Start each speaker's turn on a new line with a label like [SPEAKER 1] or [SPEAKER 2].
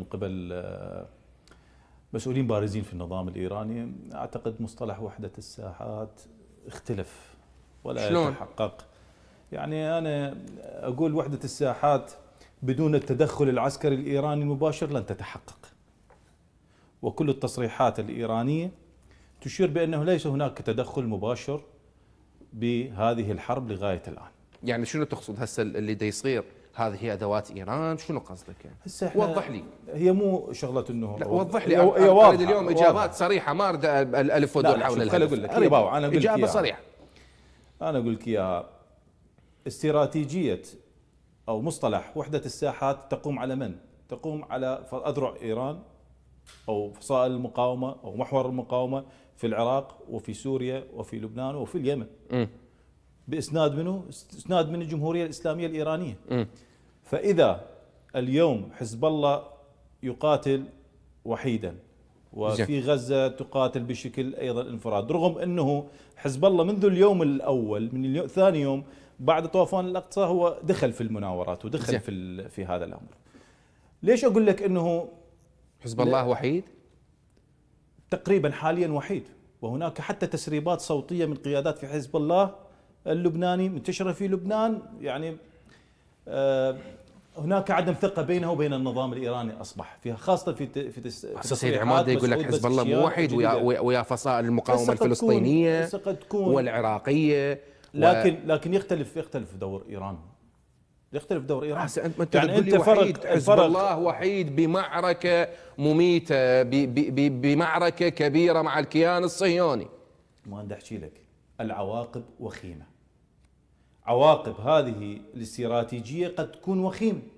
[SPEAKER 1] من قبل آه، مسؤولين بارزين في النظام الايراني اعتقد مصطلح وحده الساحات اختلف ولا يتحقق يعني انا اقول وحده الساحات بدون التدخل العسكري الايراني المباشر لن تتحقق وكل التصريحات الايرانيه تشير بانه ليس هناك تدخل مباشر بهذه الحرب لغايه الان يعني شنو تقصد هسه اللي دا يصير هذه هي ادوات ايران شنو قصدك يعني؟ وضح لي هي مو شغله انه لا وضح لي هي واضحه اليوم اجابات صريحه ما اريد الف ودول حول الهدف اقول لك انا اقول لك اجابه صريحه انا اقول لك اياها استراتيجيه او مصطلح وحده الساحات تقوم على من؟ تقوم على اذرع ايران او فصائل المقاومه او محور المقاومه في العراق وفي سوريا وفي لبنان وفي اليمن. م. باسناد منه؟ اسناد من الجمهوريه الاسلاميه الايرانيه. م. فإذا اليوم حزب الله يقاتل وحيدا وفي غزة تقاتل بشكل أيضا انفراد رغم أنه حزب الله منذ اليوم الأول من اليوم ثاني يوم بعد طوفان الأقصى هو دخل في المناورات ودخل في في هذا الأمر ليش أقول لك أنه حزب الله وحيد تقريبا حاليا وحيد وهناك حتى تسريبات صوتية من قيادات في حزب الله اللبناني منتشرة في لبنان يعني آه هناك عدم ثقه بينه وبين النظام الايراني اصبح فيها خاصه في في سيد عماد يقول لك حزب الله مو وحيد ويا, ويا فصائل المقاومه الفلسطينيه تكون والعراقيه لكن و... لكن يختلف يختلف دور ايران يختلف دور ايران انت انت يعني انت فرق حزب الله وحيد بمعركه مميته ب... ب... ب... بمعركه كبيره مع الكيان الصهيوني ما عندي احكي لك العواقب وخيمه عواقب هذه الاستراتيجيه قد تكون وخيمه